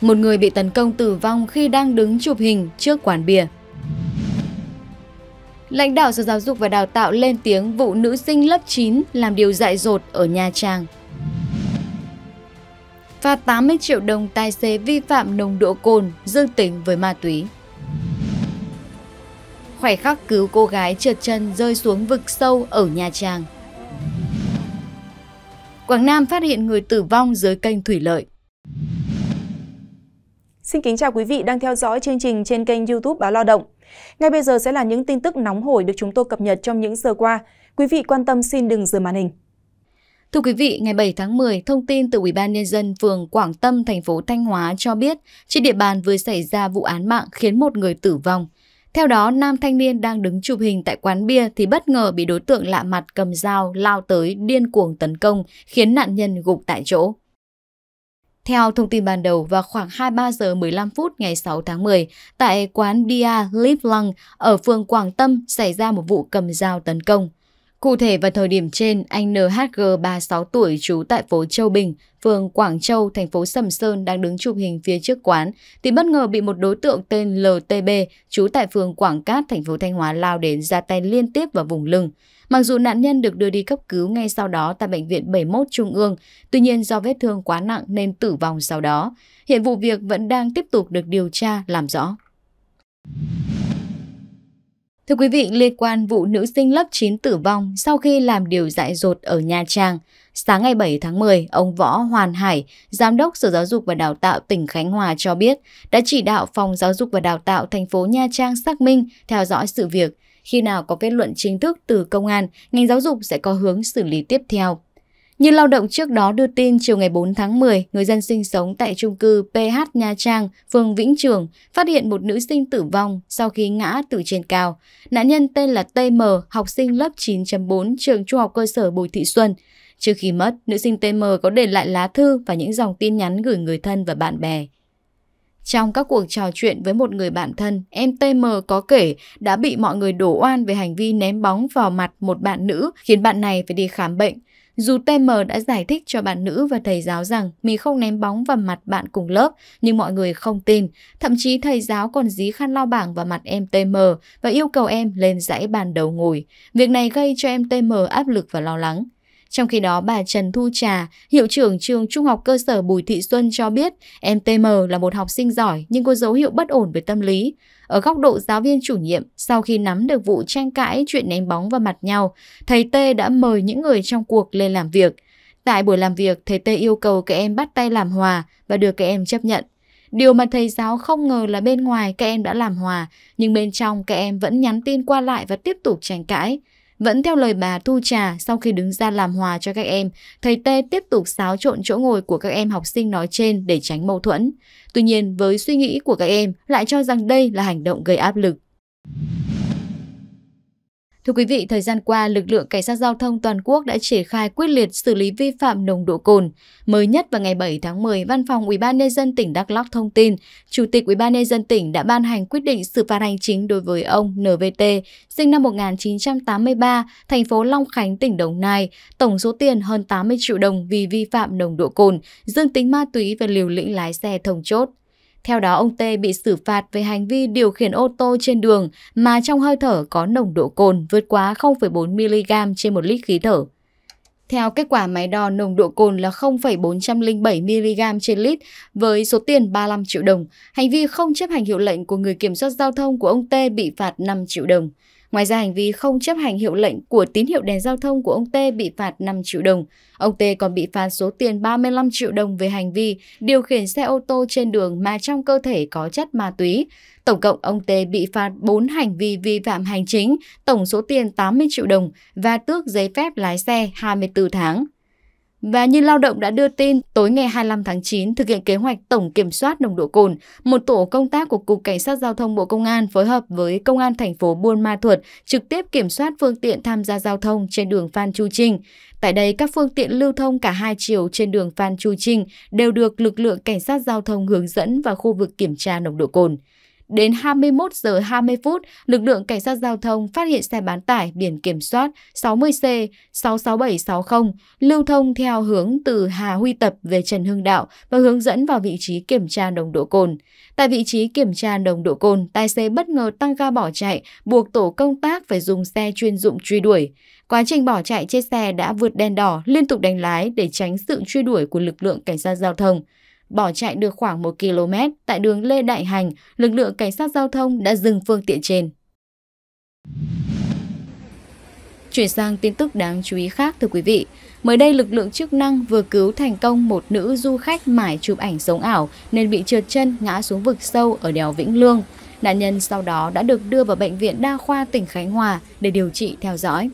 Một người bị tấn công tử vong khi đang đứng chụp hình trước quán bia. Lãnh đạo Sở Giáo dục và Đào tạo lên tiếng vụ nữ sinh lớp 9 làm điều dại dột ở Nha Trang. Và 80 triệu đồng tài xế vi phạm nồng độ cồn dương tính với ma túy. Khoảnh khắc cứu cô gái trượt chân rơi xuống vực sâu ở Nha Trang. Quảng Nam phát hiện người tử vong dưới kênh thủy lợi. Xin kính chào quý vị đang theo dõi chương trình trên kênh YouTube Báo Lao động. Ngay bây giờ sẽ là những tin tức nóng hổi được chúng tôi cập nhật trong những giờ qua. Quý vị quan tâm xin đừng rời màn hình. Thưa quý vị, ngày 7 tháng 10, thông tin từ Ủy ban nhân dân phường Quảng Tâm, thành phố Thanh Hóa cho biết, trên địa bàn vừa xảy ra vụ án mạng khiến một người tử vong. Theo đó, nam thanh niên đang đứng chụp hình tại quán bia thì bất ngờ bị đối tượng lạ mặt cầm dao lao tới điên cuồng tấn công, khiến nạn nhân gục tại chỗ. Theo thông tin ban đầu, vào khoảng 23 giờ 15 phút ngày 6 tháng 10, tại quán Dia Lip Lung ở phường Quảng Tâm xảy ra một vụ cầm dao tấn công. Cụ thể vào thời điểm trên, anh NHG 36 tuổi trú tại phố Châu Bình, phường Quảng Châu, thành phố Sầm Sơn đang đứng chụp hình phía trước quán thì bất ngờ bị một đối tượng tên LTB trú tại phường Quảng Cát, thành phố Thanh Hóa lao đến ra tay liên tiếp vào vùng lưng. Mặc dù nạn nhân được đưa đi cấp cứu ngay sau đó tại bệnh viện 71 Trung ương, tuy nhiên do vết thương quá nặng nên tử vong sau đó. Hiện vụ việc vẫn đang tiếp tục được điều tra làm rõ. Thưa quý vị, liên quan vụ nữ sinh lớp 9 tử vong sau khi làm điều dại dột ở Nha Trang, sáng ngày 7 tháng 10, ông Võ Hoàn Hải, Giám đốc Sở Giáo dục và Đào tạo tỉnh Khánh Hòa cho biết, đã chỉ đạo Phòng Giáo dục và Đào tạo thành phố Nha Trang xác minh, theo dõi sự việc. Khi nào có kết luận chính thức từ công an, ngành giáo dục sẽ có hướng xử lý tiếp theo. Như lao động trước đó đưa tin chiều ngày 4 tháng 10, người dân sinh sống tại trung cư PH Nha Trang, phường Vĩnh Trường, phát hiện một nữ sinh tử vong sau khi ngã từ trên cao. Nạn nhân tên là TM, học sinh lớp 9.4 trường trung học cơ sở Bùi Thị Xuân. Trước khi mất, nữ sinh TM có để lại lá thư và những dòng tin nhắn gửi người thân và bạn bè. Trong các cuộc trò chuyện với một người bạn thân, em TM có kể đã bị mọi người đổ oan về hành vi ném bóng vào mặt một bạn nữ, khiến bạn này phải đi khám bệnh. Dù TM đã giải thích cho bạn nữ và thầy giáo rằng mình không ném bóng vào mặt bạn cùng lớp, nhưng mọi người không tin. Thậm chí thầy giáo còn dí khăn lau bảng vào mặt em TM và yêu cầu em lên dãy bàn đầu ngồi. Việc này gây cho em TM áp lực và lo lắng. Trong khi đó, bà Trần Thu Trà, hiệu trưởng trường trung học cơ sở Bùi Thị Xuân cho biết em TM là một học sinh giỏi nhưng có dấu hiệu bất ổn về tâm lý. Ở góc độ giáo viên chủ nhiệm, sau khi nắm được vụ tranh cãi chuyện ném bóng vào mặt nhau, thầy T đã mời những người trong cuộc lên làm việc. Tại buổi làm việc, thầy T yêu cầu các em bắt tay làm hòa và được các em chấp nhận. Điều mà thầy giáo không ngờ là bên ngoài các em đã làm hòa, nhưng bên trong các em vẫn nhắn tin qua lại và tiếp tục tranh cãi. Vẫn theo lời bà thu trà sau khi đứng ra làm hòa cho các em, thầy Tê tiếp tục xáo trộn chỗ ngồi của các em học sinh nói trên để tránh mâu thuẫn. Tuy nhiên với suy nghĩ của các em lại cho rằng đây là hành động gây áp lực. Thưa quý vị, thời gian qua, lực lượng cảnh sát giao thông toàn quốc đã triển khai quyết liệt xử lý vi phạm nồng độ cồn. Mới nhất vào ngày 7 tháng 10, Văn phòng UBND tỉnh Đắk Lắk thông tin, Chủ tịch UBND tỉnh đã ban hành quyết định xử phạt hành chính đối với ông NVT, sinh năm 1983, thành phố Long Khánh, tỉnh Đồng Nai, tổng số tiền hơn 80 triệu đồng vì vi phạm nồng độ cồn, dương tính ma túy và liều lĩnh lái xe thông chốt. Theo đó, ông T bị xử phạt về hành vi điều khiển ô tô trên đường mà trong hơi thở có nồng độ cồn vượt quá 0,4mg trên một lít khí thở. Theo kết quả máy đo nồng độ cồn là 0,407mg trên lít với số tiền 35 triệu đồng, hành vi không chấp hành hiệu lệnh của người kiểm soát giao thông của ông T bị phạt 5 triệu đồng. Ngoài ra hành vi không chấp hành hiệu lệnh của tín hiệu đèn giao thông của ông T bị phạt 5 triệu đồng. Ông T còn bị phạt số tiền 35 triệu đồng về hành vi điều khiển xe ô tô trên đường mà trong cơ thể có chất ma túy. Tổng cộng ông T bị phạt 4 hành vi vi phạm hành chính, tổng số tiền 80 triệu đồng và tước giấy phép lái xe 24 tháng. Và như lao động đã đưa tin, tối ngày 25 tháng 9 thực hiện kế hoạch tổng kiểm soát nồng độ cồn, một tổ công tác của Cục Cảnh sát Giao thông Bộ Công an phối hợp với Công an thành phố Buôn Ma Thuột trực tiếp kiểm soát phương tiện tham gia giao thông trên đường Phan Chu Trinh. Tại đây, các phương tiện lưu thông cả hai chiều trên đường Phan Chu Trinh đều được lực lượng cảnh sát giao thông hướng dẫn vào khu vực kiểm tra nồng độ cồn. Đến 21 giờ 20 phút, lực lượng cảnh sát giao thông phát hiện xe bán tải biển kiểm soát 60C 66760 lưu thông theo hướng từ Hà Huy Tập về Trần Hưng Đạo và hướng dẫn vào vị trí kiểm tra nồng độ cồn. Tại vị trí kiểm tra nồng độ cồn, tài xế bất ngờ tăng ga bỏ chạy, buộc tổ công tác phải dùng xe chuyên dụng truy đuổi. Quá trình bỏ chạy, trên xe đã vượt đèn đỏ, liên tục đánh lái để tránh sự truy đuổi của lực lượng cảnh sát giao thông. Bỏ chạy được khoảng 1 km, tại đường Lê Đại Hành, lực lượng cảnh sát giao thông đã dừng phương tiện trên. Chuyển sang tin tức đáng chú ý khác thưa quý vị. Mới đây, lực lượng chức năng vừa cứu thành công một nữ du khách mải chụp ảnh sống ảo nên bị trượt chân ngã xuống vực sâu ở đèo Vĩnh Lương. Nạn nhân sau đó đã được đưa vào Bệnh viện Đa khoa tỉnh Khánh Hòa để điều trị theo dõi.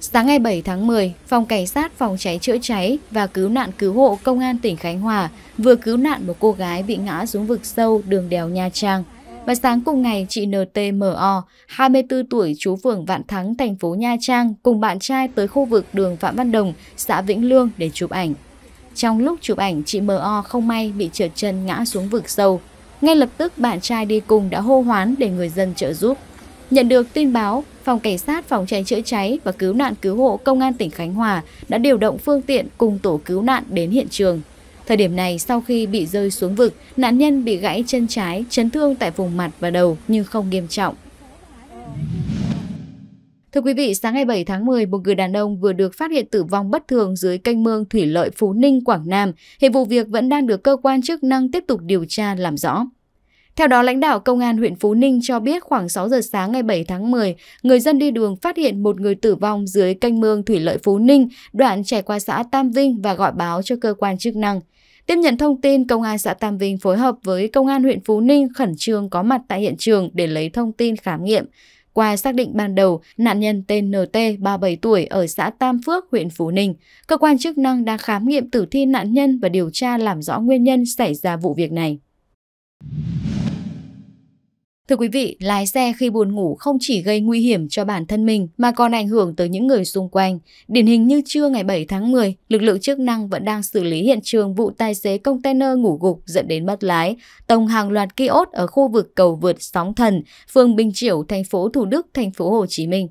Sáng ngày 7 tháng 10, Phòng Cảnh sát Phòng cháy chữa cháy và Cứu nạn Cứu hộ Công an tỉnh Khánh Hòa vừa cứu nạn một cô gái bị ngã xuống vực sâu đường đèo Nha Trang. Và sáng cùng ngày, chị NTMO, 24 tuổi, chú phường Vạn Thắng, thành phố Nha Trang, cùng bạn trai tới khu vực đường Phạm Văn Đồng, xã Vĩnh Lương để chụp ảnh. Trong lúc chụp ảnh, chị MO không may bị trượt chân ngã xuống vực sâu. Ngay lập tức, bạn trai đi cùng đã hô hoán để người dân trợ giúp. Nhận được tin báo, Phòng Cảnh sát Phòng cháy chữa cháy và Cứu nạn Cứu hộ Công an tỉnh Khánh Hòa đã điều động phương tiện cùng tổ cứu nạn đến hiện trường. Thời điểm này, sau khi bị rơi xuống vực, nạn nhân bị gãy chân trái, chấn thương tại vùng mặt và đầu nhưng không nghiêm trọng. Thưa quý vị, sáng ngày 7 tháng 10, một người đàn ông vừa được phát hiện tử vong bất thường dưới canh mương thủy lợi Phú Ninh, Quảng Nam. Hiện vụ việc vẫn đang được cơ quan chức năng tiếp tục điều tra làm rõ. Theo đó, lãnh đạo công an huyện Phú Ninh cho biết khoảng 6 giờ sáng ngày 7 tháng 10, người dân đi đường phát hiện một người tử vong dưới canh mương thủy lợi Phú Ninh, đoạn chảy qua xã Tam Vinh và gọi báo cho cơ quan chức năng. Tiếp nhận thông tin, công an xã Tam Vinh phối hợp với công an huyện Phú Ninh khẩn trương có mặt tại hiện trường để lấy thông tin khám nghiệm. Qua xác định ban đầu, nạn nhân tên NT, 37 tuổi, ở xã Tam Phước, huyện Phú Ninh. Cơ quan chức năng đang khám nghiệm tử thi nạn nhân và điều tra làm rõ nguyên nhân xảy ra vụ việc này. Thưa quý vị, lái xe khi buồn ngủ không chỉ gây nguy hiểm cho bản thân mình mà còn ảnh hưởng tới những người xung quanh. Điển hình như trưa ngày 7 tháng 10, lực lượng chức năng vẫn đang xử lý hiện trường vụ tài xế container ngủ gục dẫn đến mất lái, tông hàng loạt kiosk ở khu vực cầu vượt Sóng Thần, phường Bình Triểu, thành phố Thủ Đức, thành phố Hồ Chí Minh.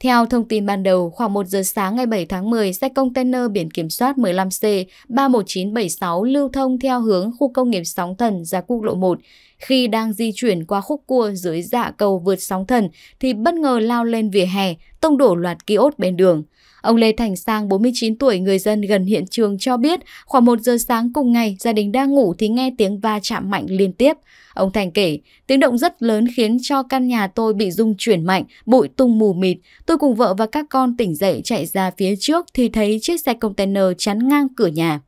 Theo thông tin ban đầu, khoảng 1 giờ sáng ngày 7 tháng 10, xe container biển kiểm soát 15C 31976 lưu thông theo hướng khu công nghiệp Sóng Thần ra quốc lộ 1. Khi đang di chuyển qua khúc cua dưới dạ cầu vượt sóng thần thì bất ngờ lao lên vỉa hè, tông đổ loạt ký ốt bên đường. Ông Lê Thành Sang, 49 tuổi, người dân gần hiện trường cho biết khoảng 1 giờ sáng cùng ngày, gia đình đang ngủ thì nghe tiếng va chạm mạnh liên tiếp. Ông Thành kể, tiếng động rất lớn khiến cho căn nhà tôi bị rung chuyển mạnh, bụi tung mù mịt. Tôi cùng vợ và các con tỉnh dậy chạy ra phía trước thì thấy chiếc xe container chắn ngang cửa nhà.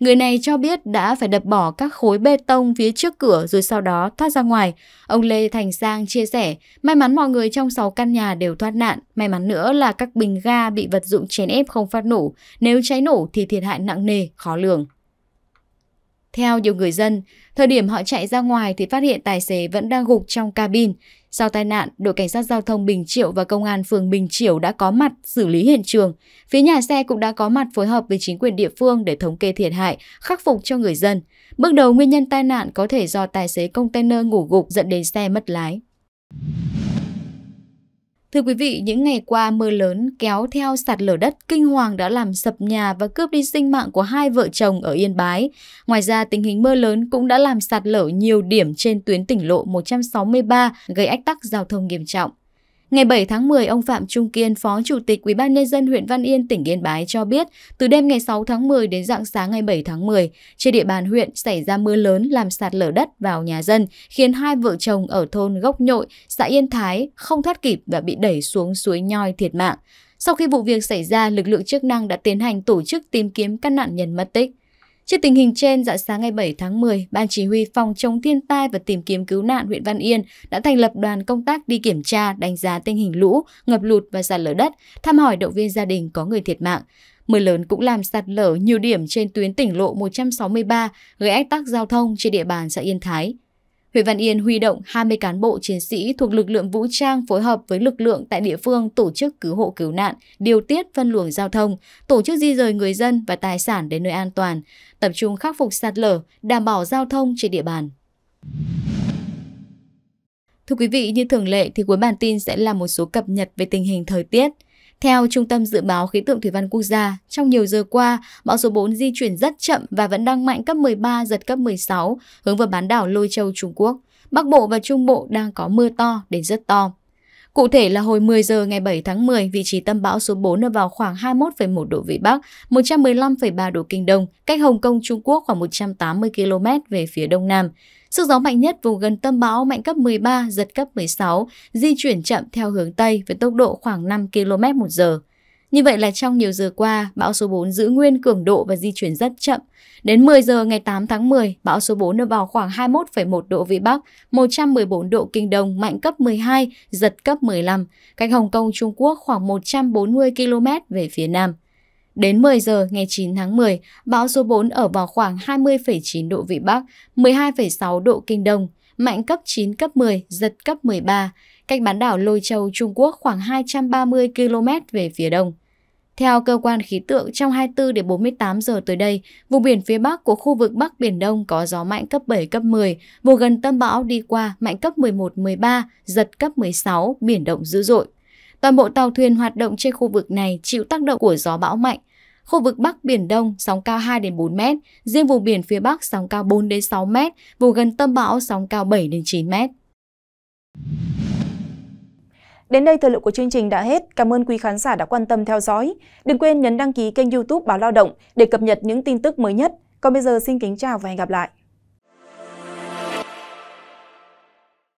Người này cho biết đã phải đập bỏ các khối bê tông phía trước cửa rồi sau đó thoát ra ngoài. Ông Lê Thành Sang chia sẻ, may mắn mọi người trong 6 căn nhà đều thoát nạn. May mắn nữa là các bình ga bị vật dụng chèn ép không phát nổ. Nếu cháy nổ thì thiệt hại nặng nề, khó lường. Theo nhiều người dân, thời điểm họ chạy ra ngoài thì phát hiện tài xế vẫn đang gục trong cabin. Sau tai nạn, đội cảnh sát giao thông Bình Triệu và công an phường Bình Triệu đã có mặt xử lý hiện trường. Phía nhà xe cũng đã có mặt phối hợp với chính quyền địa phương để thống kê thiệt hại, khắc phục cho người dân. Bước đầu nguyên nhân tai nạn có thể do tài xế container ngủ gục dẫn đến xe mất lái. Thưa quý vị, những ngày qua mưa lớn kéo theo sạt lở đất kinh hoàng đã làm sập nhà và cướp đi sinh mạng của hai vợ chồng ở Yên Bái. Ngoài ra, tình hình mưa lớn cũng đã làm sạt lở nhiều điểm trên tuyến tỉnh lộ 163 gây ách tắc giao thông nghiêm trọng. Ngày 7 tháng 10, ông Phạm Trung Kiên, Phó Chủ tịch UBND huyện Văn Yên, tỉnh Yên Bái cho biết, từ đêm ngày 6 tháng 10 đến dạng sáng ngày 7 tháng 10, trên địa bàn huyện xảy ra mưa lớn làm sạt lở đất vào nhà dân, khiến hai vợ chồng ở thôn Gốc Nhội, xã Yên Thái không thoát kịp và bị đẩy xuống suối nhoi thiệt mạng. Sau khi vụ việc xảy ra, lực lượng chức năng đã tiến hành tổ chức tìm kiếm các nạn nhân mất tích. Trước tình hình trên, dạng sáng ngày 7 tháng 10, Ban Chỉ huy Phòng chống thiên tai và tìm kiếm cứu nạn huyện Văn Yên đã thành lập đoàn công tác đi kiểm tra, đánh giá tình hình lũ, ngập lụt và sạt lở đất, thăm hỏi động viên gia đình có người thiệt mạng. Mưa lớn cũng làm sạt lở nhiều điểm trên tuyến tỉnh lộ 163, gây ách tắc giao thông trên địa bàn xã Yên Thái. Huyện Văn Yên huy động 20 cán bộ chiến sĩ thuộc lực lượng vũ trang phối hợp với lực lượng tại địa phương tổ chức cứu hộ cứu nạn, điều tiết phân luồng giao thông, tổ chức di rời người dân và tài sản đến nơi an toàn, tập trung khắc phục sạt lở, đảm bảo giao thông trên địa bàn. Thưa quý vị, như thường lệ thì cuối bản tin sẽ là một số cập nhật về tình hình thời tiết. Theo Trung tâm Dự báo Khí tượng Thủy văn Quốc gia, trong nhiều giờ qua, bão số 4 di chuyển rất chậm và vẫn đang mạnh cấp 13, giật cấp 16, hướng vào bán đảo Lôi Châu, Trung Quốc. Bắc Bộ và Trung Bộ đang có mưa to đến rất to. Cụ thể là hồi 10 giờ ngày 7 tháng 10, vị trí tâm bão số 4 ở vào khoảng 21,1 độ Vĩ Bắc, 115,3 độ Kinh Đông, cách Hồng Kông, Trung Quốc khoảng 180 km về phía đông nam. Sức gió mạnh nhất vùng gần tâm bão mạnh cấp 13, giật cấp 16, di chuyển chậm theo hướng Tây với tốc độ khoảng 5 km một giờ. Như vậy là trong nhiều giờ qua, bão số 4 giữ nguyên cường độ và di chuyển rất chậm. Đến 10 giờ ngày 8 tháng 10, bão số 4 ở vào khoảng 21,1 độ Vĩ Bắc, 114 độ Kinh Đông, mạnh cấp 12, giật cấp 15, cách Hồng Kông, Trung Quốc khoảng 140 km về phía Nam. Đến 10 giờ ngày 9 tháng 10, bão số 4 ở vào khoảng 20,9 độ Vĩ Bắc, 12,6 độ Kinh Đông, mạnh cấp 9, cấp 10, giật cấp 13, cách bán đảo Lôi Châu, Trung Quốc khoảng 230 km về phía đông. Theo cơ quan khí tượng, trong 24 đến 48 giờ tới đây, vùng biển phía Bắc của khu vực Bắc Biển Đông có gió mạnh cấp 7, cấp 10, vùng gần tâm bão đi qua mạnh cấp 11, 13, giật cấp 16, biển động dữ dội. Toàn bộ tàu thuyền hoạt động trên khu vực này chịu tác động của gió bão mạnh. Khu vực Bắc Biển Đông sóng cao 2 đến 4 mét, riêng vùng biển phía Bắc sóng cao 4 đến 6 mét, vùng gần tâm bão sóng cao 7 đến 9 mét. Đến đây thời lượng của chương trình đã hết. Cảm ơn quý khán giả đã quan tâm theo dõi. Đừng quên nhấn đăng ký kênh youtube Báo Lao Động để cập nhật những tin tức mới nhất. Còn bây giờ xin kính chào và hẹn gặp lại.